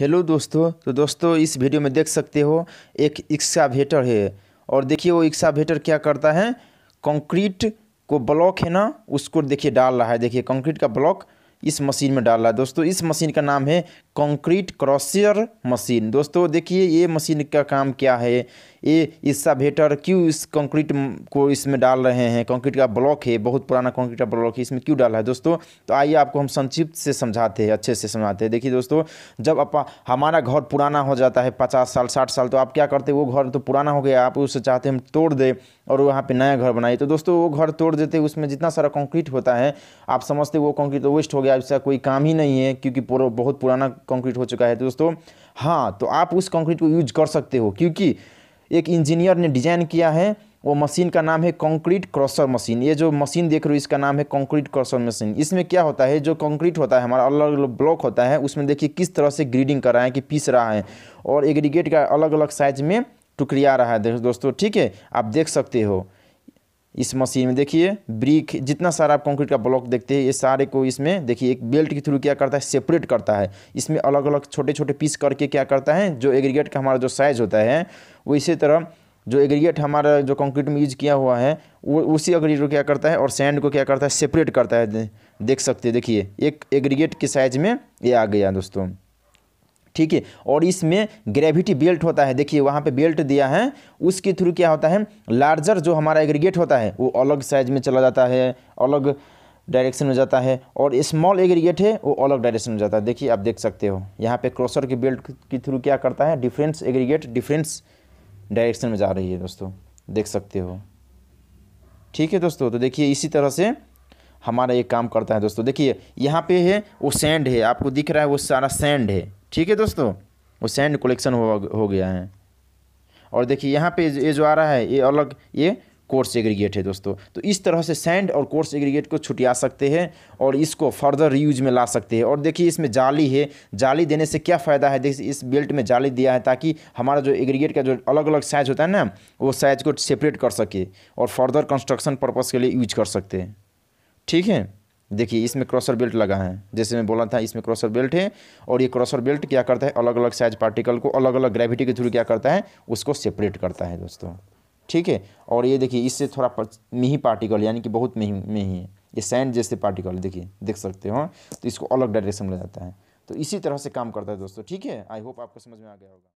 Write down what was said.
hello दोस्तों तो दोस्तों इस वीडियो में देख सकते हो एक एक्सावेटर है और देखिए वो एक्सावेटर क्या करता है कंक्रीट को ब्लॉक है ना उसको देखिए डाल रहा है देखिए कंक्रीट का ब्लॉक इस मशीन में डाल रहा है दोस्तों इस मशीन का नाम है कंक्रीट क्रॉसियर मशीन दोस्तों देखिए ये मशीन का काम क्या है ये भेटर क्यों इस कंक्रीट को इसमें डाल रहे हैं कंक्रीट का ब्लॉक है बहुत पुराना कंक्रीट का ब्लॉक है इसमें क्यों डाला है दोस्तों तो आइए आपको हम संक्षिप्त से समझाते हैं अच्छे से समझाते हैं देखिए दोस्तों जब अपा हमारा घर पुराना हो जाता है पचास साल साठ साल तो आप क्या करते वो घर तो पुराना हो गया आप उससे चाहते हम तोड़ दें और वहाँ पे नया घर बनाई तो दोस्तों वो घर तोड़ देते उसमें जितना सारा कंक्रीट होता है आप समझते वो कंक्रीट तो वेस्ट हो गया इसका कोई काम ही नहीं है क्योंकि बहुत पुराना कंक्रीट हो चुका है तो दोस्तों हाँ तो आप उस कंक्रीट को यूज कर सकते हो क्योंकि एक इंजीनियर ने डिजाइन किया है वो मशीन का नाम है कंक्रीट क्रॉसर मशीन ये जो मशीन देख रहे हो इसका नाम है कंक्रीट क्रॉसर मशीन इसमें क्या होता है जो कंक्रीट होता है हमारा अलग अलग ब्लॉक होता है उसमें देखिए किस तरह से ग्रीडिंग कर रहा है कि पीस रहा है और एग्रीगेट का अलग अलग साइज में टुकड़िया रहा है दोस्तों ठीक है आप देख सकते हो इस मशीन में देखिए ब्रिक जितना सारा आप कंक्रीट का ब्लॉक देखते हैं ये सारे को इसमें देखिए एक बेल्ट के थ्रू क्या करता है सेपरेट करता है इसमें अलग अलग छोटे छोटे पीस करके क्या करता है जो एग्रीगेट का हमारा जो साइज होता है वो इसी तरह जो एग्रीगेट हमारा जो कंक्रीट में यूज किया हुआ है वो उसी एग्रीगेट को क्या करता है और सैंड को क्या करता है सेपरेट करता है देख सकते देखिए एक एग्रीगेट के साइज में ये आ गया दोस्तों ठीक है और इसमें ग्रेविटी बेल्ट होता है देखिए वहाँ पे बेल्ट दिया है उसके थ्रू क्या होता है लार्जर जो हमारा एग्रीगेट होता है वो अलग साइज में चला जाता है अलग डायरेक्शन में जाता है और स्मॉल एग्रीगेट है वो अलग डायरेक्शन में जाता है देखिए आप देख सकते हो यहाँ पर क्रॉसर के बेल्ट के थ्रू क्या करता है डिफरेंस एग्रीगेट डिफरेंस डायरेक्शन में जा रही है दोस्तों देख सकते हो ठीक है दोस्तों तो देखिए इसी तरह से हमारा ये काम करता है दोस्तों देखिए यहाँ पे है वो सैंड है आपको दिख रहा है वो सारा सैंड है ठीक है दोस्तों वो सैंड कलेक्शन हो हो गया है और देखिए यहाँ पे ये जो आ रहा है ये अलग ये कोर्स एग्रीगेट है दोस्तों तो इस तरह से सैंड और कोर्स एग्रीगेट को छुटिया सकते हैं और इसको फर्दर रीयूज में ला सकते हैं और देखिए इसमें जाली है जाली देने से क्या फ़ायदा है देखिए इस बेल्ट में जाली दिया है ताकि हमारा जो एग्रीगेट का जो अलग अलग साइज होता है ना वो साइज को सेपरेट कर सके और फर्दर कंस्ट्रक्शन पर्पज़ के लिए यूज कर सकते हैं ठीक है देखिए इसमें क्रॉसर बेल्ट लगा है जैसे मैं बोला था इसमें क्रॉसर बेल्ट है और ये क्रॉसर बेल्ट क्या करता है अलग अलग साइज पार्टिकल को अलग अलग ग्रेविटी के थ्रू क्या करता है उसको सेपरेट करता है दोस्तों ठीक है और ये देखिए इससे थोड़ा मिही पार्टिकल यानी कि बहुत मिही मिही है ये सैंड जैसे पार्टिकल देखिए देख सकते हो तो इसको अलग डायरेक्शन में जाता है तो इसी तरह से काम करता है दोस्तों ठीक है आई होप आपको समझ में आ गया होगा